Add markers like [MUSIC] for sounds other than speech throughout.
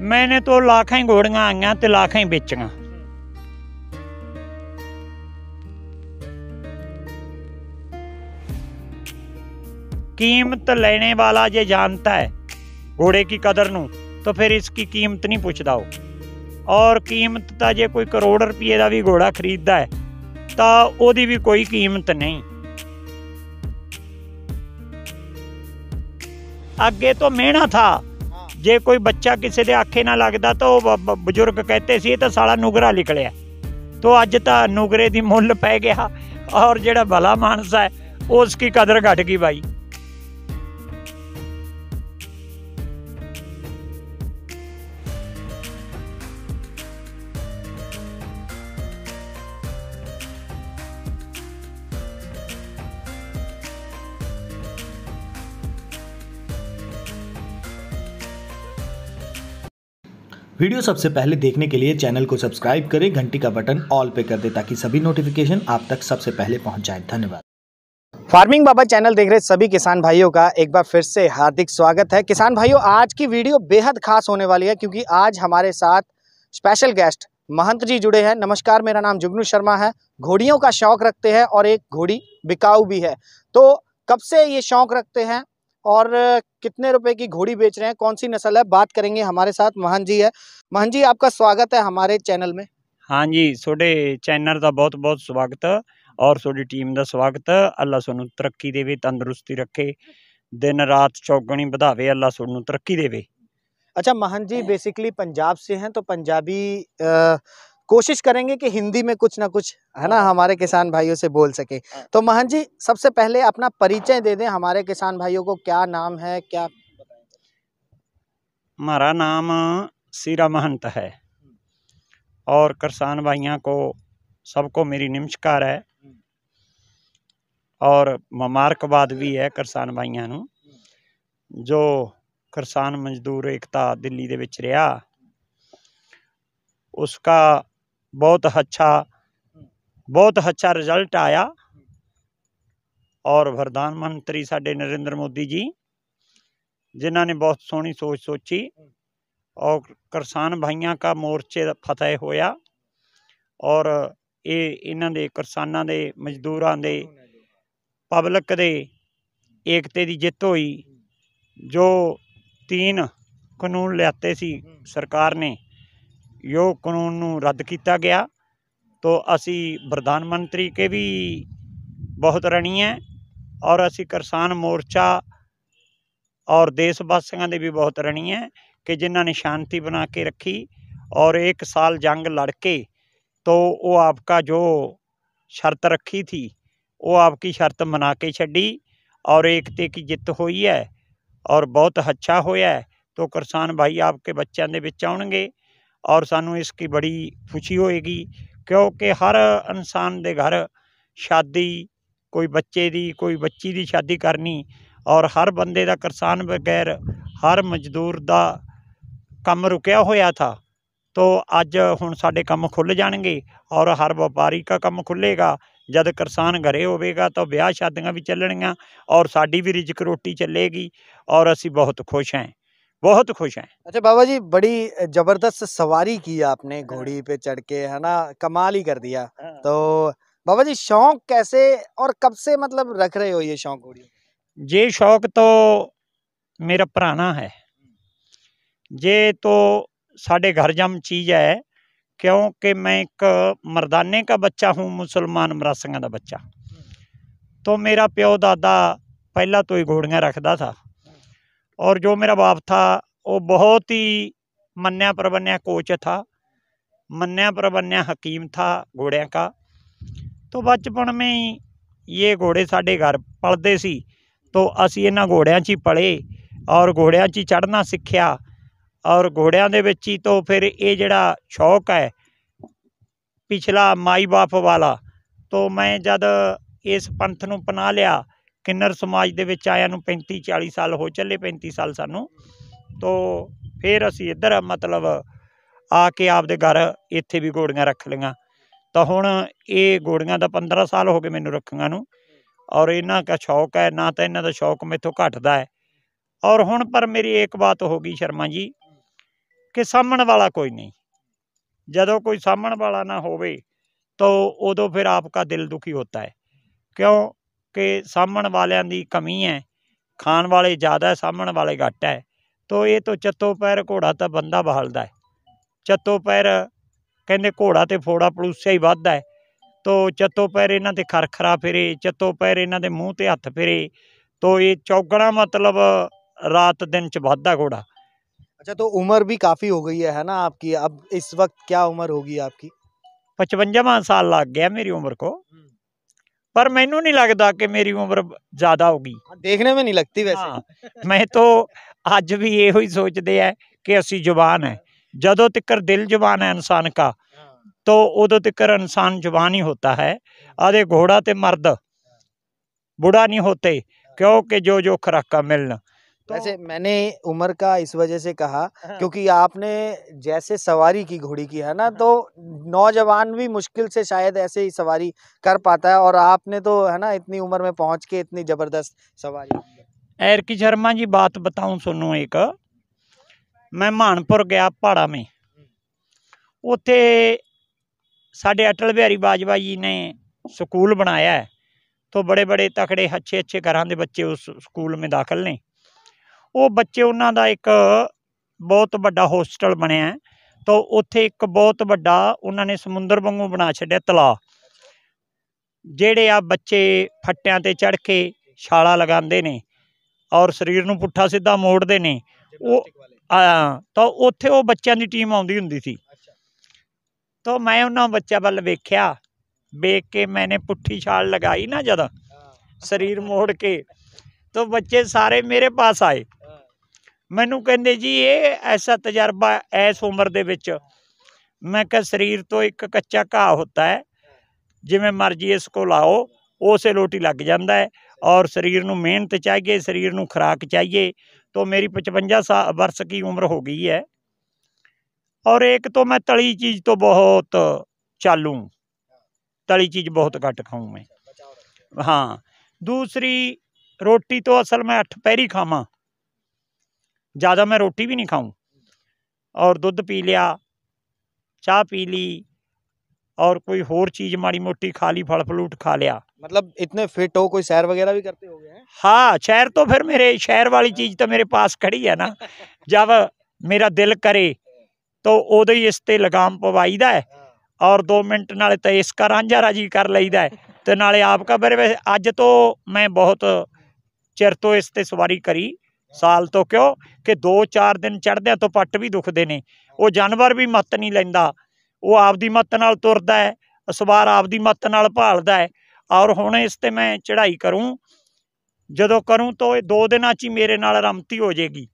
मैंने तो लाखें घोड़ियां आईयां ते लाखें बेचियां कीमत लेने वाला जे जानता है घोड़े की कदर न तो फिर इसकी कीमत नहीं पुछता और कीमत का जे कोई करोड़ रुपये का भी घोड़ा खरीदता है तो ओदी भी कोई कीमत नहीं अगे तो मेहना था ਜੇ ਕੋਈ ਬੱਚਾ ਕਿਸੇ ਦੇ ਆਖੇ ਨਾ ਲੱਗਦਾ ਤਾਂ ਉਹ ਬਜ਼ੁਰਗ ਕਹਤੇ ਸੀ ਇਹ ਤਾਂ ਸਾਲਾ ਨੁਗਰਾ ਨਿਕਲਿਆ ਤੋ ਅੱਜ ਤਾਂ ਨੁਗਰੇ ਦੀ ਮੁੱਲ ਪੈ ਗਿਆ ਔਰ ਜਿਹੜਾ ਭਲਾ ਮਾਨਸਾ ਹੈ ਉਸ ਕੀ ਕਦਰ ਘਟ ਗਈ ਬਾਈ वीडियो सबसे पहले देखने के लिए चैनल को सब्सक्राइब करें घंटी का बटन ऑल पे कर दें ताकि सभी नोटिफिकेशन आप तक सबसे पहले पहुंच जाए धन्यवाद फार्मिंग बाबा चैनल देख रहे सभी किसान भाइयों का एक बार फिर से हार्दिक स्वागत है किसान भाइयों आज की वीडियो बेहद खास होने वाली है क्योंकि आज हमारे साथ स्पेशल गेस्ट महंत जी जुड़े हैं नमस्कार मेरा नाम जुगनू शर्मा है घोड़ियों का शौक रखते हैं और एक घोड़ी बिकाऊ भी है तो कब से ये शौक रखते हैं और कितने रुपए की घोड़ी बेच रहे हैं कौन सी नस्ल है बात करेंगे हमारे साथ महान जी है महान जी आपका स्वागत है हमारे चैनल में हाँ जी सोडे चैनल का बहुत बहुत स्वागत है और सोडी टीम का स्वागत है अल्लाह सोनू तरक्की देवे तंदुरुस्ती रखे दिन रात चौगनी बधावे अल्लाह सोनू तरक्की देवे अच्छा महान जी हाँ। बेसिकली पंजाब से हैं तो पंजाबी आ, कोशिश करेंगे कि हिंदी में कुछ ना कुछ है ना हाँ। हमारे किसान भाइयों से बोल सके हाँ। तो महन जी सबसे पहले अपना परिचय दे दें हमारे किसान भाइयों को क्या नाम है क्या हमारा नाम सीरा महंत है और किसान भाइयों को सबको मेरी नमस्कार है और मुबारकबाद भी है किसान भाइयों जो किसान मजदूर एकता दिल्ली के उसका ਬਹੁਤ ਅੱਛਾ ਬਹੁਤ ਅੱਛਾ ਰਿਜ਼ਲਟ ਆਇਆ ਔਰ ਪ੍ਰਧਾਨ ਮੰਤਰੀ ਸਾਡੇ ਨਰਿੰਦਰ ਮੋਦੀ ਜੀ ਜਿਨ੍ਹਾਂ ਨੇ ਬਹੁਤ ਸੋਹਣੀ ਸੋਚ ਸੋਚੀ ਔਰ ਕਿਸਾਨ ਭਾਈਆਂ ਦਾ ਮੋਰਚੇ ਦਾ ਫਤਿਹ ਹੋਇਆ ਔਰ ਇਹ ਇਹਨਾਂ ਦੇ ਕਿਸਾਨਾਂ ਦੇ ਮਜ਼ਦੂਰਾਂ ਦੇ ਪਬਲਿਕ ਦੇ ਏਕਤੇ ਦੀ ਜਿੱਤ ਹੋਈ ਜੋ ਤੀਨ ਕਾਨੂੰਨ ਲਿਆਤੇ ਸੀ ਸਰਕਾਰ ਨੇ ਯੋਗ ਕਾਨੂੰਨ ਨੂੰ ਰੱਦ ਕੀਤਾ ਗਿਆ ਤੋਂ ਅਸੀਂ ਪ੍ਰਧਾਨ ਮੰਤਰੀ ਕੇ ਵੀ ਬਹੁਤ ਰਣੀ ਹੈ ਔਰ ਅਸੀਂ ਕਿਸਾਨ ਮੋਰਚਾ ਔਰ ਦੇਸ਼ ਵਾਸੀਆਂ ਦੇ ਵੀ ਬਹੁਤ ਰਣੀ ਹੈ ਕਿ ਜਿਨ੍ਹਾਂ ਨੇ ਸ਼ਾਂਤੀ ਬਣਾ ਕੇ ਰੱਖੀ ਔਰ 1 ਸਾਲ ਜੰਗ ਲੜ ਕੇ ਤੋ ਉਹ ਆਪਕਾ ਜੋ ਸ਼ਰਤ ਰੱਖੀ ਥੀ ਉਹ ਆਪਕੀ ਸ਼ਰਤ ਮਨਾ ਕੇ ਛੱਡੀ ਔਰ ਇੱਕ ਤੇ ਕੀ ਜਿੱਤ ਹੋਈ ਹੈ ਔਰ ਬਹੁਤ ਅੱਛਾ ਹੋਇਆ ਹੈ ਤੋ ਕਿਸਾਨ ਭਾਈ ਆਪਕੇ ਬੱਚਿਆਂ ਦੇ ਵਿੱਚ ਆਉਣਗੇ ਔਰ ਸਾਨੂੰ ਇਸ ਕੀ ਬੜੀ ਖੁਸ਼ੀ ਹੋਏਗੀ ਕਿਉਂਕਿ ਹਰ ਇਨਸਾਨ ਦੇ ਘਰ ਸ਼ਾਦੀ ਕੋਈ ਬੱਚੇ ਦੀ ਕੋਈ ਬੱਚੀ ਦੀ ਸ਼ਾਦੀ ਕਰਨੀ ਔਰ ਹਰ ਬੰਦੇ ਦਾ ਕਿਸਾਨ ਬਗੈਰ ਹਰ ਮਜ਼ਦੂਰ ਦਾ ਕੰਮ ਰੁਕਿਆ ਹੋਇਆ ਥਾ ਤੋ ਅੱਜ ਹੁਣ ਸਾਡੇ ਕੰਮ ਖੁੱਲ ਜਾਣਗੇ ਔਰ ਹਰ ਵਪਾਰੀ ਦਾ ਕੰਮ ਖੁੱਲੇਗਾ ਜਦ ਕਿਸਾਨ ਘਰੇ ਹੋਵੇਗਾ ਤਾਂ ਵਿਆਹ ਸ਼ਾਦੀਆਂ ਵੀ ਚੱਲਣੀਆਂ ਔਰ ਸਾਡੀ ਵੀ ਰਿਜਕ ਰੋਟੀ ਚੱਲੇਗੀ ਔਰ ਅਸੀਂ ਬਹੁਤ ਖੁਸ਼ ਹਾਂ बहुत खुश हैं अच्छा बाबा जी बड़ी जबरदस्त सवारी की आपने हाँ। घोड़ी पे चढ़ के है ना कमाल ही कर दिया हाँ। तो बाबा जी शौक कैसे और कब से मतलब रख रहे हो ये शौक घोड़ी ये शौक तो मेरा पुराना है ये तो साढ़े घर जम चीज़ है क्योंकि मैं एक मरदाने का बच्चा हूँ मुसलमान मरासिंगा का बच्चा हाँ। तो मेरा प्यो दादा पहला तो ही घोड़ियाँ रखता था ਔਰ ਜੋ ਮੇਰਾ ਬਾਪ ਥਾ ਉਹ ਬਹੁਤ ਹੀ ਮੰਨਿਆ प्रबन्या ਕੋਚ ਥਾ ਮੰਨਿਆ प्रबन्या ਹਕੀਮ ਥਾ ਘੋੜਿਆਂ ਕਾ ਤੋਂ ਬਚਪਨ ਮੇ ਹੀ ਇਹ ਘੋੜੇ ਸਾਡੇ ਘਰ ਪਲਦੇ ਸੀ तो ਅਸੀਂ ਇਹਨਾਂ ਘੋੜਿਆਂ 'ਚ ਹੀ ਪਲੇ ਔਰ ਘੋੜਿਆਂ 'ਚ ਹੀ ਚੜ੍ਹਨਾ ਸਿੱਖਿਆ ਔਰ ਘੋੜਿਆਂ ਦੇ ਵਿੱਚ ਹੀ ਤੋਂ ਫਿਰ ਇਹ ਜਿਹੜਾ ਸ਼ੌਕ ਹੈ ਪਿਛਲਾ ਮਾਈ ਬਾਪ ਵਾਲਾ ਤੋਂ ਮੈਂ ਜਦ ਇਸ ਪੰਥ ਨੂੰ ਪਨਾ ਲਿਆ ਕਿੰਨਰ ਸਮਾਜ ਦੇ ਵਿੱਚ ਆਇਆ ਨੂੰ 35 40 ਸਾਲ ਹੋ ਚੱਲੇ 35 ਸਾਲ ਸਾਨੂੰ ਤੋਂ ਫਿਰ ਅਸੀਂ ਇੱਧਰ ਮਤਲਬ ਆ ਕੇ ਆਪਦੇ ਘਰ ਇੱਥੇ ਵੀ ਗੋੜੀਆਂ ਰੱਖ ਲਈਆਂ ਤਾਂ ਹੁਣ ਇਹ ਗੋੜੀਆਂ ਦਾ 15 ਸਾਲ ਹੋ ਗਏ ਮੈਨੂੰ ਰੱਖੀਆਂ ਨੂੰ ਔਰ ਇਹਨਾਂ ਦਾ ਸ਼ੌਕ ਹੈ ਨਾ ਤਾਂ ਇਹਨਾਂ ਦਾ ਸ਼ੌਕ ਮੇਥੋਂ ਘਟਦਾ ਹੈ ਔਰ ਹੁਣ ਪਰ ਮੇਰੀ ਇੱਕ ਬਾਤ ਹੋ ਗਈ ਸ਼ਰਮਾ ਜੀ ਕਿ ਸਾਹਮਣ ਵਾਲਾ ਕੋਈ ਨਹੀਂ ਜਦੋਂ ਕੋਈ ਸਾਹਮਣ ਵਾਲਾ ਨਾ ਹੋਵੇ ਤਾਂ ਉਦੋਂ ਫਿਰ ਆਪਕਾ ਦਿਲ ਦੁਖੀ ਹੁੰਦਾ ਹੈ ਕਿਉਂ ਕਿ ਸਾਹਮਣ ਵਾਲਿਆਂ ਦੀ ਕਮੀ ਹੈ ਖਾਣ ਵਾਲੇ ਜ਼ਿਆਦਾ ਸਾਹਮਣ ਵਾਲੇ ਘੱਟ ਹੈ ਤੋ ਇਹ ਤੋਂ ਚੱਤੋ ਪੈਰ ਘੋੜਾ ਤਾਂ ਬੰਦਾ ਬਹਾਲਦਾ ਹੈ ਚੱਤੋ ਪੈਰ ਕਹਿੰਦੇ ਘੋੜਾ ਤੇ ਫੋੜਾ ਪਲੂਸਿਆ ਹੀ ਵੱਧਦਾ ਹੈ ਤੋ ਚੱਤੋ ਪੈਰ ਇਹਨਾਂ ਤੇ ਖਰਖਰਾ ਫਿਰੇ ਚੱਤੋ ਪੈਰ ਇਹਨਾਂ ਦੇ ਮੂੰਹ ਤੇ ਹੱਥ ਫਿਰੇ ਤੋ ਇਹ ਚੌਗਣਾ ਮਤਲਬ ਰਾਤ ਦਿਨ ਚ वादा ਘੋੜਾ ਅੱਛਾ ਤੋ ਉਮਰ ਵੀ ਕਾਫੀ ਹੋ ਗਈ ਹੈ ਨਾ ਆਪਕੀ ਅਬ ਇਸ ਵਕਤ ਕੀ ਉਮਰ उम्र होगी ਆਪਕੀ 55 ਸਾਲ ਲੱਗ ਗਿਆ ਮੇਰੀ ਉਮਰ ਕੋ ਪਰ ਮੈਨੂੰ ਨਹੀਂ ਲੱਗਦਾ ਕਿ ਮੇਰੀ ਉਮਰ ਜ਼ਿਆਦਾ ਹੋਗੀ ਦੇਖਣੇ ਵਿੱਚ ਨਹੀਂ ਲੱਗਦੀ ਵੈਸੇ ਮੈਂ ਤਾਂ ਅੱਜ ਵੀ ਇਹੋ ਹੀ ਸੋਚਦੇ ਆ ਕਿ ਅਸੀਂ ਜਵਾਨ ਹੈ ਜਦੋਂ ਤੱਕਰ ਦਿਲ ਜਵਾਨ ਹੈ ਇਨਸਾਨ ਦਾ ਤੋ ਉਦੋਂ ਤੱਕਰ ਇਨਸਾਨ ਜਵਾਨ ਹੀ ਹੁੰਦਾ ਹੈ ਆਦੇ ਘੋੜਾ ਤੇ ਮਰਦ ਬੁੜਾ ਨਹੀਂ ਹੁੰਦੇ ਕਿਉਂਕਿ ਜੋ ਜੋ ਖਰਾਕਾ ਮਿਲਣ तो वैसे मैंने उम्र का इस वजह से कहा हाँ। क्योंकि आपने जैसे सवारी की घोड़ी की है ना हाँ। तो नौजवान भी मुश्किल से शायद ऐसे ही सवारी कर पाता है और आपने तो है ना इतनी उम्र में पहुंच के इतनी जबरदस्त सवारी एर की शर्मा जी बात बताऊं सुनो एक मैं मानपुर गया पहाड़ा में ਉੱਥੇ अटल बिहारी ਬਿਹਾਰੀ जी ने स्कूल बनाया है तो बड़े बड़े तकड़े अच्छे अच्छे घर के बच्चे उस स्कूल में दाखिल ने ਉਹ ਬੱਚੇ ਉਹਨਾਂ ਦਾ ਇੱਕ ਬਹੁਤ ਵੱਡਾ ਹੋਸਟਲ ਬਣਿਆ ਤਾਂ ਉੱਥੇ ਇੱਕ ਬਹੁਤ ਵੱਡਾ ਉਹਨਾਂ ਨੇ ਸਮੁੰਦਰ ਵਾਂਗੂ ਬਣਾ ਛੱਡਿਆ ਤਲਾ ਜਿਹੜੇ ਆ ਬੱਚੇ ਫੱਟਿਆਂ ਤੇ ਚੜ ਕੇ ਛਾਲਾ ਲਗਾਉਂਦੇ ਨੇ ਔਰ ਸਰੀਰ ਨੂੰ ਪੁੱਠਾ ਸਿੱਧਾ ਮੋੜਦੇ ਨੇ ਉਹ ਤਾਂ ਉੱਥੇ ਉਹ ਬੱਚਿਆਂ ਦੀ ਟੀਮ ਆਉਂਦੀ ਹੁੰਦੀ ਸੀ ਤਾਂ ਮੈਂ ਉਹਨਾਂ ਬੱਚਿਆਂ ਵੱਲ ਵੇਖਿਆ ਵੇਖ ਕੇ ਮੈਨੇ ਪੁੱਠੀ ਛਾਲ ਲਗਾਈ ਨਾ ਜਦਾ ਸਰੀਰ ਮੋੜ ਕੇ ਤਾਂ ਬੱਚੇ ਸਾਰੇ ਮੇਰੇ ਪਾਸ ਆਏ ਮੈਨੂੰ ਕਹਿੰਦੇ ਜੀ ਇਹ ਐਸਾ ਤਜਰਬਾ ਐਸ ਉਮਰ ਦੇ ਵਿੱਚ ਮੈਂ ਕਹਿੰਦਾ ਸਰੀਰ ਤੋਂ ਇੱਕ ਕੱਚਾ ਘਾਹ ਹੁੰਦਾ ਹੈ ਜਿਵੇਂ ਮਰਜ਼ੀ ਇਸ ਕੋ ਲਾਓ ਉਸੇ ਲੋਟੀ ਲੱਗ ਜਾਂਦਾ ਹੈ ਔਰ ਸਰੀਰ ਨੂੰ ਮਿਹਨਤ ਚਾਹੀਏ ਸਰੀਰ ਨੂੰ ਖਰਾਕ ਚਾਹੀਏ ਤੋਂ ਮੇਰੀ 55 ਸਾਲ ਵਰਸ ਕੀ ਉਮਰ ਹੋ ਗਈ ਹੈ ਔਰ ਇੱਕ ਤੋਂ ਮੈਂ ਤਲੀ ਚੀਜ਼ ਤੋਂ ਬਹੁਤ ਚਾਲੂ ਤਲੀ ਚੀਜ਼ ਬਹੁਤ ਘੱਟ ਖਾਉਂ ਮੈਂ ਹਾਂ ਦੂਸਰੀ ਰੋਟੀ ਤੋਂ ਅਸਲ ਮੈਂ ਅੱਠ ਪੈਰੀ ਖਾਵਾਂ ਜ਼ਿਆਦਾ ਮੈਂ ਰੋਟੀ ਵੀ ਨਹੀਂ ਖਾਉਂ ਔਰ ਦੁੱਧ ਪੀ ਲਿਆ ਚਾਹ ਪੀ ਲਈ ਔਰ ਕੋਈ ਹੋਰ ਚੀਜ਼ ਮਾੜੀ ਮੋਟੀ ਖਾ ਲਈ ਫਲ ਫਲੂਟ ਖਾ ਲਿਆ ਮਤਲਬ ਇਤਨੇ ਫਿਟ ਹੋ ਕੋਈ ਸੈਰ ਵਗੈਰਾ ਵੀ ਕਰਤੇ ਹੋਗੇ ਗਏ ਹਾਂ ਸ਼ਹਿਰ ਤੋਂ ਫਿਰ ਮੇਰੇ ਸ਼ਹਿਰ ਵਾਲੀ ਚੀਜ਼ ਤਾਂ ਮੇਰੇ ਪਾਸ ਖੜੀ ਹੈ ਨਾ [LAUGHS] ਜਦ ਮੇਰਾ ਦਿਲ ਕਰੇ ਤਾਂ ਉਦੋਂ ਹੀ ਇਸ ਤੇ ਲਗਾਮ ਪਵਾਈਦਾ ਹੈ ਔਰ 2 ਮਿੰਟ ਨਾਲੇ ਤਾਂ ਇਸ ਕਾ ਰਾਂਝਾ ਰਾਜੀ ਕਰ ਲਈਦਾ ਹੈ ਤੇ ਨਾਲੇ ਆਪ ਕਾ ਬਰੇ ਅੱਜ ਤੋਂ ਮੈਂ ਬਹੁਤ ਚਿਰ ਤੋਂ ਇਸ ਤੇ ਸਵਾਰੀ ਕਰੀ ਸਾਲ ਤੋਂ ਕਿਉਂ ਕਿ 2-4 ਦਿਨ ਚੜਦਿਆਂ ਤੋਂ ਪੱਟ ਵੀ ਦੁਖਦੇ ਨੇ ਉਹ ਜਾਨਵਰ ਵੀ ਮੱਤ ਨਹੀਂ ਲੈਂਦਾ ਉਹ ਆਪਦੀ ਮੱਤ ਨਾਲ ਤੁਰਦਾ ਹੈ ਅਸਵਾਰ ਆਪਦੀ ਮੱਤ ਨਾਲ ਭਾਲਦਾ ਹੈ ਔਰ ਹੁਣ ਇਸ ਤੇ ਮੈਂ ਚੜ੍ਹਾਈ ਕਰੂੰ ਜਦੋਂ ਕਰੂੰ ਤਾਂ ਇਹ 2 ਦਿਨਾਂ 'ਚ ਹੀ ਮੇਰੇ ਨਾਲ ਰਮਤੀ ਹੋ ਜੇਗੀ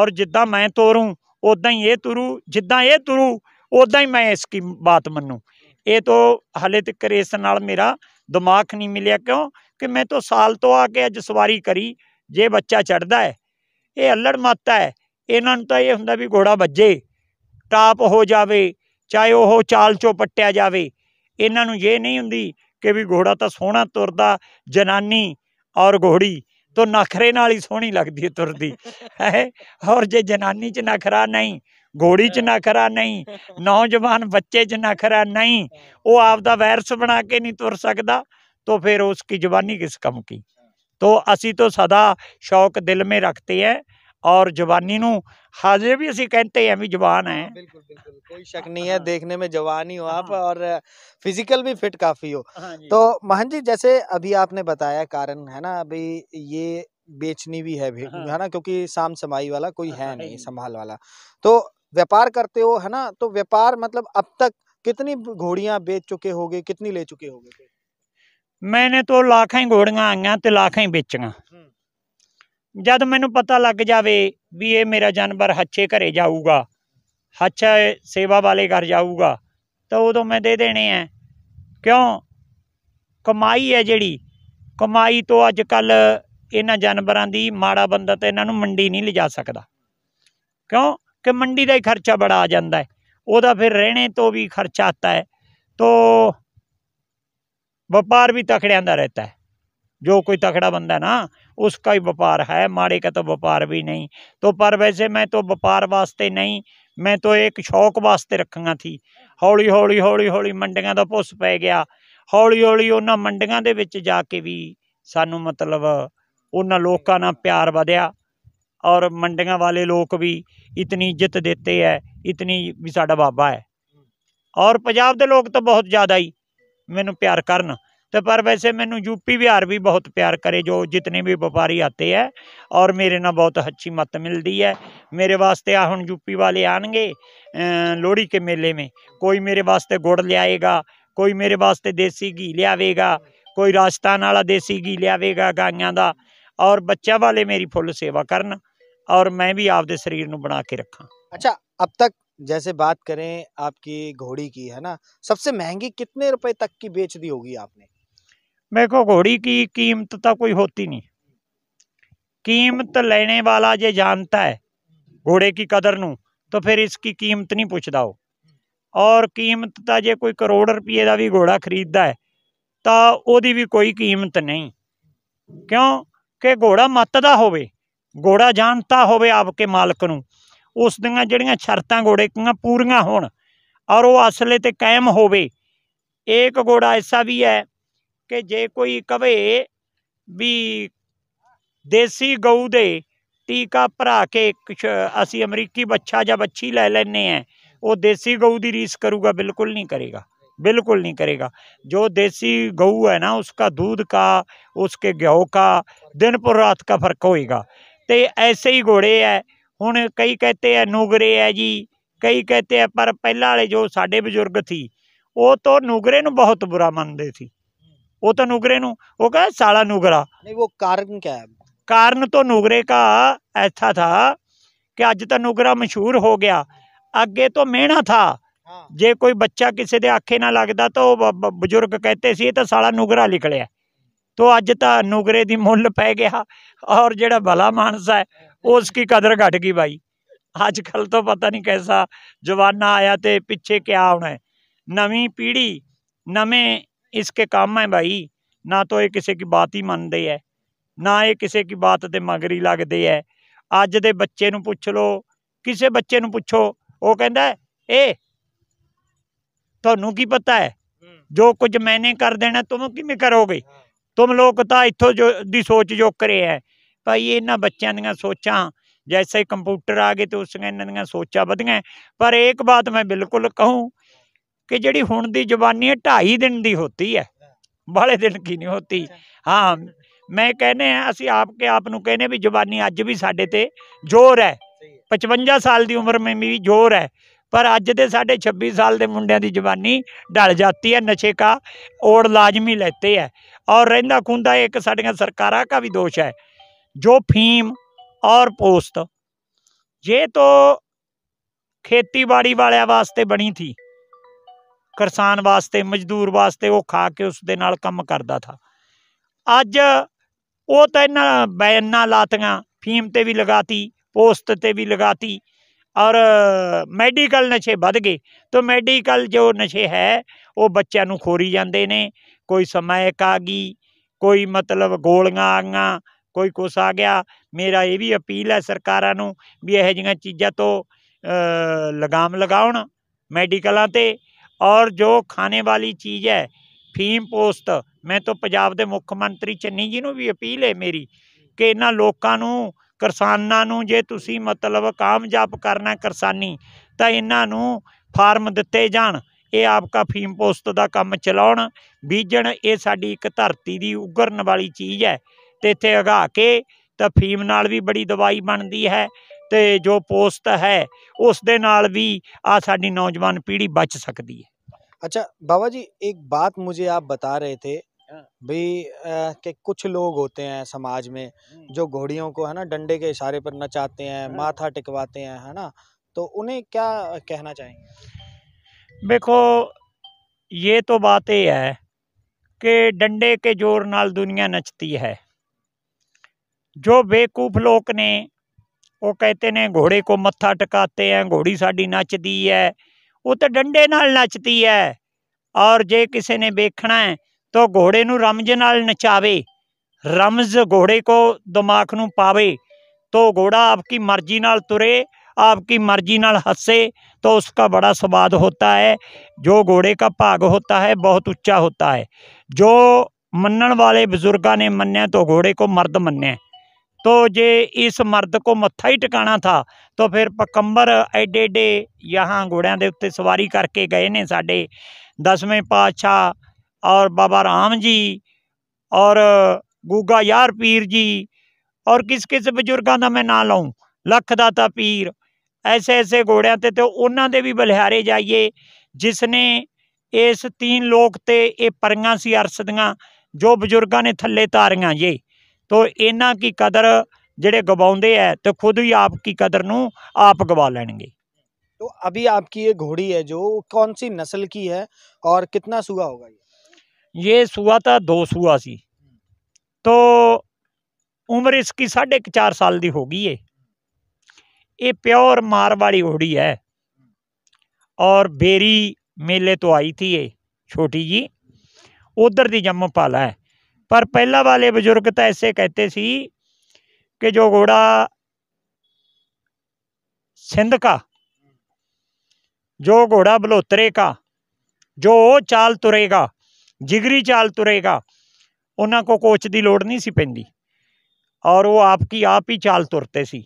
ਔਰ ਜਿੱਦਾਂ ਮੈਂ ਤੋਰੂੰ ਉਦਾਂ ਹੀ ਇਹ ਤੁਰੂ ਜਿੱਦਾਂ ਇਹ ਤੁਰੂ ਉਦਾਂ ਹੀ ਮੈਂ ਇਸ ਕੀ ਬਾਤ ਮੰਨੂ ਇਹ ਤੋਂ ਹਲੇ ਤੱਕ ਇਸ ਨਾਲ ਮੇਰਾ ਦਿਮਾਗ ਨਹੀਂ ਮਿਲਿਆ ਕਿਉਂ ਕਿ ਮੈਂ ਤਾਂ ਸਾਲ ਤੋਂ ਆ ਕੇ ਅੱਜ ਸਵਾਰੀ ਕਰੀ ਜੇ ਬੱਚਾ ਚੜਦਾ ਹੈ ਇਹ ਅਲੜ ਮਾਤਾ ਹੈ ਇਹਨਾਂ ਨੂੰ ਤਾਂ ਇਹ ਹੁੰਦਾ ਵੀ ਘੋੜਾ ਵੱਜੇ ਟਾਪ ਹੋ ਜਾਵੇ ਚਾਹੇ ਉਹ ਚਾਲ ਚੋ ਪੱਟਿਆ ਜਾਵੇ ਇਹਨਾਂ ਨੂੰ ਇਹ ਨਹੀਂ ਹੁੰਦੀ ਕਿ ਵੀ ਘੋੜਾ ਤਾਂ ਸੋਹਣਾ ਤੁਰਦਾ ਜਨਾਨੀ ਔਰ ਘੋੜੀ ਤੋਂ ਨਖਰੇ ਨਾਲ ਹੀ ਸੋਹਣੀ ਲੱਗਦੀ ਹੈ ਤੁਰਦੀ ਹੈ ਔਰ ਜੇ ਜਨਾਨੀ 'ਚ ਨਖਰਾ ਨਹੀਂ ਘੋੜੀ 'ਚ ਨਖਰਾ ਨਹੀਂ ਨੌਜਵਾਨ ਬੱਚੇ 'ਚ ਨਖਰਾ ਨਹੀਂ ਉਹ ਆਪ ਦਾ ਵਾਇਰਸ ਬਣਾ ਕੇ ਨਹੀਂ ਤੁਰ ਸਕਦਾ ਤਾਂ ਫਿਰ ਉਸ ਕੀ ਜਵਾਨੀ ਕਿਸ ਕੰਮ ਕੀ तो असी तो सदा शौक दिल में रखते हैं और जवानी नु हाजिर भी असं कहते हैं भी जवान है बिल्कुल बिल्कुल कोई शक नहीं है देखने में जवान ही हो आप हाँ। और फिजिकल भी फिट काफी हो हाँ तो महन जी जैसे अभी आपने बताया कारण है ना अभी ये बेचनी भी है हाँ। है ना क्योंकि साम समाई वाला कोई हाँ, है नहीं संभाल वाला तो व्यापार करते हो है ना तो व्यापार मतलब अब तक कितनी घोड़ियां बेच चुके होगे कितनी ले चुके होगे ਮੈਨੇ ਤੋਂ ਲੱਖਾਂ ਹੀ ਘੋੜੀਆਂ ਆਈਆਂ ਤੇ ਲੱਖਾਂ ਹੀ ਵੇਚੀਆਂ ਜਦ ਮੈਨੂੰ ਪਤਾ ਲੱਗ ਜਾਵੇ ਵੀ ਇਹ ਮੇਰਾ ਜਾਨਵਰ ਹੱਛੇ ਘਰੇ ਜਾਊਗਾ ਹੱਛਾ ਸੇਵਾ ਵਾਲੇ ਘਰ ਜਾਊਗਾ ਤਾਂ ਉਦੋਂ ਮੈਂ ਦੇ ਦੇਣੇ ਆ ਕਿਉਂ ਕਮਾਈ ਹੈ ਜਿਹੜੀ ਕਮਾਈ ਤੋਂ ਅੱਜ ਕੱਲ ਇਹਨਾਂ ਜਾਨਵਰਾਂ ਦੀ ਮਾੜਾ ਬੰਦਾ ਤੇ ਇਹਨਾਂ ਨੂੰ ਮੰਡੀ ਨਹੀਂ ਲਿਜਾ ਸਕਦਾ ਕਿਉਂ ਕਿ ਮੰਡੀ ਦਾ ਹੀ ਖਰਚਾ ਬੜਾ ਆ ਜਾਂਦਾ ਹੈ ਉਹਦਾ ਫਿਰ ਰਹਿਣੇ ਤੋਂ ਵੀ ਖਰਚਾ ਆਤਾ ਹੈ ਤੋ ਵਪਾਰ ਵੀ व्यापार भी ਹੈ ਜੋ ਕੋਈ ਤਖੜਾ ਬੰਦਾ ਹੈ ਨਾ ਉਸ ਕਾ ਹੀ ਵਪਾਰ ਹੈ ਮਾੜੇ ਕਾ ਤਾਂ ਵਪਾਰ ਵੀ ਨਹੀਂ ਤੋ ਪਰ ਵੈਸੇ ਮੈਂ ਤੋ ਵਪਾਰ ਵਾਸਤੇ ਨਹੀਂ ਮੈਂ ਤੋ ਇੱਕ ਸ਼ੌਕ ਵਾਸਤੇ ਰੱਖਾਂਗਾ ਥੀ ਹੌਲੀ ਹੌਲੀ ਹੌਲੀ ਹੌਲੀ ਮੰਡੀਆਂ ਦਾ ਪੁੱਸ ਪੈ ਗਿਆ ਹੌਲੀ ਹੌਲੀ ਉਹਨਾਂ ਮੰਡੀਆਂ ਦੇ ਵਿੱਚ ਜਾ ਕੇ ਵੀ ਸਾਨੂੰ ਮਤਲਬ ਉਹਨਾਂ ਲੋਕਾਂ ਨਾਲ ਪਿਆਰ ਵਧਿਆ ਔਰ ਮੰਡੀਆਂ ਵਾਲੇ ਲੋਕ ਵੀ ਇਤਨੀ ਇੱਜ਼ਤ ਦਿੱਤੇ ਹੈ ਇਤਨੀ ਵੀ ਸਾਡਾ ਬਾਬਾ ਹੈ ਔਰ ਪੰਜਾਬ ਦੇ ਲੋਕ ਤਾਂ ਬਹੁਤ ਜ਼ਿਆਦਾ ਹੀ ਮੈਨੂੰ ਪਿਆਰ ਕਰਨ ਤੇ ਪਰ ਵੈਸੇ ਮੈਨੂੰ ਯੂਪੀ ਬਿਹਾਰ ਵੀ ਬਹੁਤ ਪਿਆਰ ਕਰੇ ਜੋ ਜਿੰਨੇ ਵੀ ਵਪਾਰੀ ਆਤੇ ਐ ਔਰ ਮੇਰੇ ਨਾਲ ਬਹੁਤ ਅੱਛੀ ਮਤ ਮਿਲਦੀ ਐ ਮੇਰੇ ਵਾਸਤੇ ਆ ਹੁਣ ਯੂਪੀ ਵਾਲੇ ਆਣਗੇ ਲੋਹੜੀ ਕੇ ਮੇਲੇ ਮੇ ਕੋਈ ਮੇਰੇ ਵਾਸਤੇ ਗੁੜ ਲਿਆਏਗਾ ਕੋਈ ਮੇਰੇ ਵਾਸਤੇ ਦੇਸੀ ਘੀ ਲਿਆਵੇਗਾ ਕੋਈ ਰਾਜਸਥਾਨ ਵਾਲਾ ਦੇਸੀ ਘੀ ਲਿਆਵੇਗਾ ਗਾਂਆਂ ਦਾ ਔਰ ਬੱਚਾ ਵਾਲੇ ਮੇਰੀ ਫੁੱਲ ਸੇਵਾ ਕਰਨ ਔਰ ਮੈਂ ਵੀ ਆਪਦੇ ਸਰੀਰ ਨੂੰ ਬਣਾ ਕੇ ਰੱਖਾਂ ਅੱਛਾ ਅਬ ਤੱਕ जैसे बात करें आपकी घोड़ी की है ना सबसे महंगी कितने रुपए तक की बेच दी होगी आपने मेरे को घोड़ी की कीमत तो कोई होती नहीं कीमत लेने वाला जो जानता है घोड़े की कदर न तो फिर इसकी कीमत नहीं पूछता हो और कीमत तो जो कोई करोड़ रुपये का भी घोड़ा खरीदता है तो ओदी भी कोई कीमत नहीं क्यों कि घोड़ा मतदा का होवे घोड़ा जानता होवे आपके मालिक न ਉਸ ਦੀਆਂ ਜਿਹੜੀਆਂ ਸ਼ਰਤਾਂ ਘੋੜੇ ਕੀਆਂ ਪੂਰੀਆਂ ਹੋਣ ਔਰ ਉਹ ਅਸਲੇ ਤੇ ਕਾਇਮ ਹੋਵੇ ਇੱਕ ਘੋੜਾ ਐਸਾ ਵੀ ਹੈ ਕਿ ਜੇ ਕੋਈ ਕਵੇ ਵੀ ਦੇਸੀ ਗਊ ਦੇ ਟੀਕਾ ਭਰਾ ਕੇ ਅਸੀਂ ਅਮਰੀਕੀ ਬੱਚਾ ਜਾਂ ਬੱਚੀ ਲੈ ਲੈਨੇ ਆ ਉਹ ਦੇਸੀ ਗਊ ਦੀ ਰੀਸ ਕਰੂਗਾ ਬਿਲਕੁਲ ਨਹੀਂ ਕਰੇਗਾ बिल्कुल नहीं करेगा जो देसी गऊ है ना उसका ਦੁੱਧ ਕਾ ਉਸਕੇ ਘਿਓ ਕਾ ਦਿਨ ਪਰ ਰਾਤ ਕਾ ਫਰਕ ਹੋਏਗਾ ਤੇ ਐਸੇ ਹੀ ਘੋੜੇ ਐ ਹੁਣ ਕਈ ਕਹਤੇ ਆ ਨੁਗਰੇ ਆ ਜੀ ਕਈ ਕਹਤੇ ਆ ਪਰ ਪਹਿਲਾਂ ਵਾਲੇ ਜੋ ਸਾਡੇ ਬਜ਼ੁਰਗ ਸੀ ਉਹ ਤੋਂ ਨੁਗਰੇ ਨੂੰ ਬਹੁਤ ਬੁਰਾ ਮੰਨਦੇ ਸੀ ਉਹ ਤਾਂ ਨੁਗਰੇ ਨੂੰ ਉਹ ਕਹੇ ਸਾਲਾ ਨੁਗਰਾ ਨਹੀਂ ਉਹ ਕਾਰਨ ਕਿਆ ਕਾਰਨ ਤੋਂ ਨੁਗਰੇ ਦਾ ਐਸਾ ਥਾ ਕਿ ਅੱਜ ਤਾਂ ਨੁਗਰਾ ਮਸ਼ਹੂਰ ਹੋ ਗਿਆ ਅੱਗੇ ਤੋਂ ਮਿਹਣਾ ਥਾ ਜੇ ਕੋਈ ਬੱਚਾ ਕਿਸੇ ਦੇ ਆਖੇ ਨਾਲ ਲੱਗਦਾ ਤਾਂ ਉਹ ਬਜ਼ੁਰਗ ਕਹਤੇ ਸੀ ਇਹ ਤਾਂ ਸਾਲਾ ਨੁਗਰਾ ਲਿਖ ਲਿਆ ਤੋ ਅੱਜ ਤਾਂ ਨੁਗਰੇ ਦੀ ਮੁੱਲ ਪੈ ਗਿਆ ਔਰ ਜਿਹੜਾ ਭਲਾ ਮਾਨਸਾ ਹੈ ਉਸ ਕੀ ਕਦਰ ਘਟ ਗਈ ਭਾਈ ਅੱਜ ਕੱਲ ਤੋਂ ਪਤਾ ਨਹੀਂ जमाना ਜਵਾਨਾ ਆਇਆ ਤੇ ਪਿੱਛੇ होना है ਨਵੀਂ पीढ़ी ਨਵੇਂ ਇਸਕੇ ਕੰਮ ਹੈ ਭਾਈ ਨਾ ਤੋ ਇਹ ਕਿਸੇ ਕੀ ਬਾਤ ਹੀ ਮੰਨਦੇ ਐ ਨਾ ਇਹ ਕਿਸੇ ਕੀ ਬਾਤ ਤੇ ਮਗਰੀ ਲੱਗਦੇ ਐ ਅੱਜ ਦੇ ਬੱਚੇ ਨੂੰ ਪੁੱਛ ਲੋ ਕਿਸੇ ਬੱਚੇ ਨੂੰ ਪੁੱਛੋ ਉਹ ਕਹਿੰਦਾ ਇਹ ਤੁਹਾਨੂੰ ਕੀ ਪਤਾ ਹੈ ਜੋ ਕੁਝ ਮੈਨੇ ਕਰ ਦੇਣਾ ਤੁਮ ਕਿਵੇਂ ਕਰੋਗੇ ਤੁਮ ਲੋਕ ਤਾਂ ਇੱਥੋਂ ਜੋ ਦੀ ਸੋਚ ਜੋ ਕਰੇ ਹੈ भाई इन्ह बच्चों दोचा जैसे कंप्यूटर आ गए तो उस दिन सोचा बदियाँ पर एक बात मैं बिल्कुल कहूँ कि जी हूँ की जबानी है ढाई दिन की होती है बाले दिन की नहीं होती हाँ मैं कहने असं आपके आप कहने भी जबानी अज भी साढ़े जोर है पचवंजा साल की उम्र में भी जोर है पर अजे साढ़े छब्बीस साल के मुंडिया की जबानी डल जाती है नशे का ओड़ लाजमी लेते हैं और रहा खूंदा एक साड़िया सरकारा का भी दोष है जो फीम ਔਰ ਪੋਸਤ ਜੇ ਤੋਂ ਖੇਤੀਬਾੜੀ ਵਾਲਿਆਂ ਵਾਸਤੇ ਬਣੀ ਥੀ ਕਿਸਾਨ ਵਾਸਤੇ ਮਜ਼ਦੂਰ ਵਾਸਤੇ ਉਹ ਖਾ ਕੇ ਉਸ ਦੇ ਨਾਲ ਕੰਮ ਕਰਦਾ ਥਾ ਅੱਜ ਉਹ ਤਾਂ ਇਹਨਾਂ ਬੈਨਾਂ ਲਾਤੀਆਂ ਫੀਮ ਤੇ ਵੀ ਲਗਾਤੀ ਪੋਸਟ ਤੇ ਵੀ ਲਗਾਤੀ ਔਰ ਮੈਡੀਕਲ ਨਸ਼ੇ ਵੱਧ ਗਏ ਤਾਂ ਮੈਡੀਕਲ ਜੋ ਨਸ਼ੇ ਹੈ ਉਹ ਬੱਚਿਆਂ ਨੂੰ ਖੋਰੀ ਜਾਂਦੇ ਨੇ ਕੋਈ ਸਮੈਕ ਆ ਗਈ ਕੋਈ ਮਤਲਬ ਗੋਲੀਆਂ ਆ ਗਈਆਂ ਕੋਈ ਕੁਸ ਆ ਗਿਆ ਮੇਰਾ ਇਹ ਵੀ ਅਪੀਲ ਹੈ ਸਰਕਾਰਾਂ ਨੂੰ ਵੀ ਇਹੋ ਜਿਹੀਆਂ ਚੀਜ਼ਾਂ ਤੋਂ ਲਗਾਮ ਲਗਾਉਣ ਮੈਡੀਕਲਾਂ ਤੇ ਔਰ ਜੋ ਖਾਣੇ ਵਾਲੀ ਚੀਜ਼ ਹੈ ਫੀਮ ਪੋਸਟ ਮੈਂ ਤਾਂ ਪੰਜਾਬ ਦੇ ਮੁੱਖ ਮੰਤਰੀ ਚੰਨੀ ਜੀ ਨੂੰ ਵੀ ਅਪੀਲ ਹੈ ਮੇਰੀ ਕਿ ਇਹਨਾਂ ਲੋਕਾਂ ਨੂੰ ਕਿਸਾਨਾਂ ਨੂੰ ਜੇ ਤੁਸੀਂ ਮਤਲਬ ਕਾਮਯਾਬ ਕਰਨਾ ਕਿਸਾਨੀ ਤਾਂ ਇਹਨਾਂ ਨੂੰ ਫਾਰਮ ਦਿੱਤੇ ਜਾਣ ਇਹ ਆਪਕਾ ਫੀਮ ਪੋਸਟ ਦਾ ਕੰਮ ਚਲਾਉਣ ਬੀਜਣ ਇਹ ਸਾਡੀ ਇੱਕ ਧਰਤੀ ਦੀ ਉਗਰਨ ਵਾਲੀ ਚੀਜ਼ ਹੈ तो ਇੱਥੇ ਅਗਾ ਕੇ ਤਾਂ ਫੀਮ ਨਾਲ ਵੀ ਬੜੀ ਦਵਾਈ ਬਣਦੀ ਹੈ ਤੇ ਜੋ ਪੋਸਤ ਹੈ ਉਸ ਦੇ ਨਾਲ ਵੀ ਆ ਸਾਡੀ ਨੌਜਵਾਨ ਪੀੜ੍ਹੀ ਬਚ अच्छा बाबा जी एक बात मुझे आप बता रहे थे भाई कि कुछ लोग होते हैं समाज में जो घोड़ियों को है ना डंडे के इशारे पर नचाते हैं माथा टिकवाते हैं है ना तो उन्हें क्या कहना चाहेंगे देखो ये तो बात यह है कि डंडे के जोर नाल दुनिया नचती है जो बेवकूफ़ लोग ने ਉਹ ਕਹਤੇ ਨੇ ਘੋੜੇ ਕੋ ਮੱਥਾ ਟਿਕਾਤੇ ਐ ਘੋੜੀ ਸਾਡੀ ਨੱਚਦੀ ਐ ਉਹ ਤਾਂ ਡੰਡੇ ਨਾਲ ਨੱਚਦੀ ਐ ਔਰ ਜੇ ਕਿਸੇ ਨੇ ਵੇਖਣਾ ਹੈ ਤਾਂ घोड़े ਨੂੰ ਰਮਜ ਨਾਲ ਨਚਾਵੇ ਰਮਜ ਘੋੜੇ ਕੋ ਦਿਮਾਗ ਨੂੰ ਪਾਵੇ तो घोड़ा आपकी मर्जी नाल तुरे आपकी मर्जी नाल हसे तो उसका बड़ा स्वाद होता है जो घोड़े का भाग होता है बहुत उच्चा होता है जो मनन वाले बुजुर्गों ने मनिया तो घोड़े को मर्द मन्या ਤੋ ਜੇ ਇਸ ਮਰਦ ਕੋ ਮੱਥਾ ਹੀ टिकाना ਥਾ ਤੋ ਫਿਰ ਪਕੰਬਰ ਐਡੇ एडे ਯਹਾਂ ਘੋੜਿਆਂ ਦੇ ਉੱਤੇ ਸਵਾਰੀ ਕਰਕੇ ਗਏ ਨੇ ਸਾਡੇ ਦਸਵੇਂ ਪਾਤਸ਼ਾਹ ਔਰ ਬਾਬਾ ਰਾਮ ਜੀ ਔਰ ਗੂਗਾ ਯਾਰ ਪੀਰ ਜੀ ਔਰ ਕਿਸ ਕਿਸ ਬਜ਼ੁਰਗਾਂ ਦਾ ਮੈਂ ਨਾਂ ਲਾਉਂ ਲੱਖ ਦਾਤਾ ਪੀਰ ਐਸੇ ਐਸੇ ਘੋੜਿਆਂ ਤੇ ਤੇ ਉਹਨਾਂ ਦੇ ਵੀ ਬਲਿਹਾਰੇ ਜਾਈਏ ਜਿਸ ਨੇ ਇਸ ਤੀਨ ਲੋਕ ਤੇ ਇਹ ਪਰੀਆਂ ਸੀ ਅਰਸ ਦੀਆਂ ਜੋ ਬਜ਼ੁਰਗਾਂ ਨੇ ਥੱਲੇ ਤਾਰੀਆਂ ਜੇ ਤੋ ਇਹਨਾਂ ਕੀ ਕਦਰ ਜਿਹੜੇ ਗਵਾਉਂਦੇ ਐ ਤੇ ਖੁਦ ਹੀ ਆਪ ਕੀ ਕਦਰ ਨੂੰ ਆਪ ਗਵਾ ਲੈਣਗੇ ਤੋ ਅਭੀ ਆਪ ਕੀ ਇਹ ਘੋੜੀ ਹੈ ਜੋ ਕੌਨ ਸੀ نسل ਕੀ ਹੈ ਔਰ ਕਿਤਨਾ ਸੂਆ ਹੋਗਾ ਇਹ ਇਹ ਸੂਆ ਤਾਂ ਦੋ ਸੂਆ ਸੀ ਤੋ ਉਮਰ ਇਸ ਕੀ 4.5 ਸਾਲ ਦੀ ਹੋ ਗਈ ਏ ਇਹ ਪਿਓਰ ਮਾਰ ਵਾਲੀ ਘੋੜੀ ਹੈ ਔਰ 베ਰੀ ਮੇਲੇ ਤੋਂ ਆਈ ਥੀ ਇਹ ਛੋਟੀ ਜੀ ਉਧਰ ਦੀ ਜੰਮ ਪਾਲਾ ਹੈ ਪਰ ਪਹਿਲਾਂ ਵਾਲੇ ਬਜ਼ੁਰਗ ਤਾਂ ਐਸੇ ਕਹਤੇ ਸੀ ਕਿ ਜੋ ਘੋੜਾ ਸਿੰਧ ਕਾ ਜੋ ਘੋੜਾ ਬਲੋਤਰੇ ਕਾ ਜੋ ਚਾਲ ਤੁਰੇਗਾ ਜਿਗਰੀ ਚਾਲ ਤੁਰੇਗਾ ਉਹਨਾਂ ਕੋ ਕੋਚ ਦੀ ਲੋੜ ਨਹੀਂ ਸੀ ਪੈਂਦੀ ਔਰ ਉਹ ਆਪ ਕੀ ਆਪ ਹੀ ਚਾਲ ਤੁਰਤੇ ਸੀ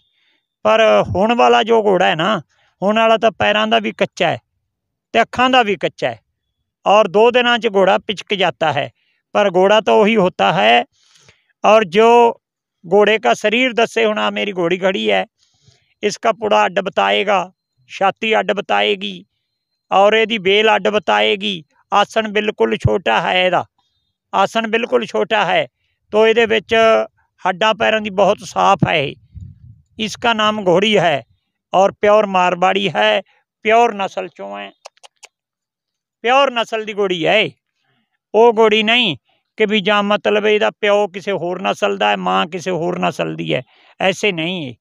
ਪਰ ਹੁਣ ਵਾਲਾ ਜੋ ਘੋੜਾ ਹੈ ਨਾ ਹੁਣ ਵਾਲਾ ਤਾਂ ਪੈਰਾਂ ਦਾ ਵੀ ਕੱਚਾ ਹੈ ਤੇ ਅੱਖਾਂ ਦਾ ਵੀ ਕੱਚਾ ਹੈ ਔਰ ਦੋ ਦਿਨਾਂ 'ਚ ਘੋੜਾ ਪਿਚਕ ਜਾਂਦਾ ਹੈ पर घोड़ा तो वही होता है और जो घोड़े का शरीर दसे होना मेरी घोड़ी घड़ी है इसका पुड़ा अड्ड बताएगा छाती अड्ड बताएगी और यदि बेल अड्ड बताएगी आसन बिल्कुल छोटा है यदा आसन ਬਿਲਕੁਲ छोटा है तो ये हड्डा पैरों की बहुत साफ है इसका नाम घोड़ी है और प्योर मारवाड़ी है प्योर नस्ल चो है प्योर नस्ल की घोड़ी है ਉਹ ਘੋੜੀ ਨਹੀਂ ਕਿ ਵੀ ਜਾਂ ਮਤਲਬ ਇਹਦਾ ਪਿਓ ਕਿਸੇ ਹੋਰ ਨਸਲ ਦਾ ਹੈ ਮਾਂ ਕਿਸੇ ਹੋਰ ਨਸਲ ਦੀ ਹੈ ਐਸੇ ਨਹੀਂ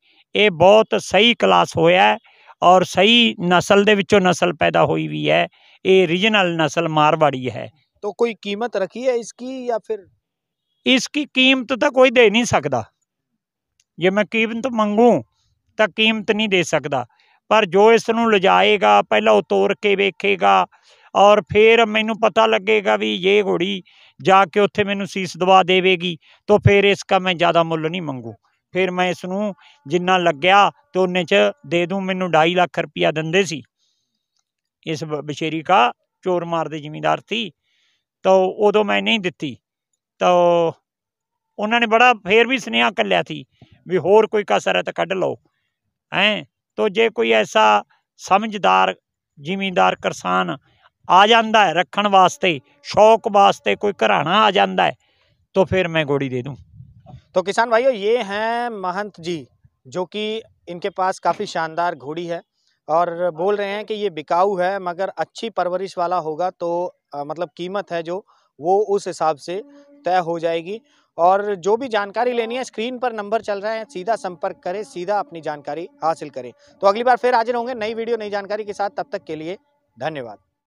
ਇਹ ਬਹੁਤ ਸਹੀ ਕਲਾਸ ਹੋਇਆ ਹੈ ਔਰ ਸਹੀ ਨਸਲ ਦੇ ਵਿੱਚੋਂ ਨਸਲ ਪੈਦਾ ਹੋਈ ਵੀ ਹੈ ਇਹ origignal ਨਸਲ ਮਾਰਵਾੜੀ ਹੈ ਤਾਂ ਕੋਈ ਕੀਮਤ ਰੱਖੀ ਹੈ ਇਸकी ਜਾਂ ਫਿਰ ਇਸकी ਕੀਮਤ ਤਾਂ ਕੋਈ ਦੇ ਨਹੀਂ ਸਕਦਾ ਜੇ ਮੈਂ ਕੀਮਤ ਮੰਗੂ ਤਾਂ ਕੀਮਤ ਨਹੀਂ ਦੇ ਸਕਦਾ ਪਰ ਜੋ ਇਸ ਨੂੰ ਲਜਾਏਗਾ ਪਹਿਲਾਂ ਉਹ ਤੋੜ ਕੇ ਵੇਖੇਗਾ ਔਰ ਫਿਰ ਮੈਨੂੰ ਪਤਾ ਲੱਗੇਗਾ ਵੀ ਇਹ ਘੋੜੀ ਜਾ ਕੇ ਉੱਥੇ ਮੈਨੂੰ ਸੀਸ ਦਵਾ ਦੇਵੇਗੀ ਤਾਂ ਫਿਰ ਇਸ ਕਾ ਮੈਂ ਜ਼ਿਆਦਾ ਮੁੱਲ ਨਹੀਂ ਮੰਗੂ ਫਿਰ ਮੈਂ ਇਸ ਨੂੰ ਜਿੰਨਾ ਲੱਗਿਆ ਤੋ ਉਹਨੇ ਚ ਦੇ ਦੂੰ ਮੈਨੂੰ 2.5 ਲੱਖ ਰੁਪਇਆ ਦਿੰਦੇ ਸੀ ਇਸ ਬਸ਼ੇਰੀ ਕਾ ਚੋਰ ਮਾਰਦੇ ਜ਼ਿਮੀਂਦਾਰ ਸੀ ਤੋ ਉਦੋਂ ਮੈਂ ਨਹੀਂ ਦਿੱਤੀ ਤੋ ਉਹਨਾਂ ਨੇ ਬੜਾ ਫੇਰ ਵੀ ਸਨੇਹਾ ਕੱਲਿਆ ਸੀ ਵੀ ਹੋਰ ਕੋਈ ਕਸਰ ਹੈ ਤਾਂ ਕੱਢ ਲਓ ਐ ਤੋ ਜੇ ਕੋਈ ਐਸਾ ਸਮਝਦਾਰ ਜ਼ਿਮੀਂਦਾਰ ਕਿਸਾਨ आ जाता है रखन वास्ते शौक वास्ते कोई घराना आ जाता है तो फिर मैं गोड़ी दे दूँ तो किसान भाइयों ये हैं महंत जी जो कि इनके पास काफ़ी शानदार घोड़ी है और बोल रहे हैं कि ये बिकाऊ है मगर अच्छी परवरिश वाला होगा तो आ, मतलब कीमत है जो वो उस हिसाब से तय हो जाएगी और जो भी जानकारी लेनी है स्क्रीन पर नंबर चल रहा है सीधा संपर्क करें सीधा अपनी जानकारी हासिल करें तो अगली बार फिर हाजिर होंगे नई वीडियो नई जानकारी के साथ तब तक के लिए धन्यवाद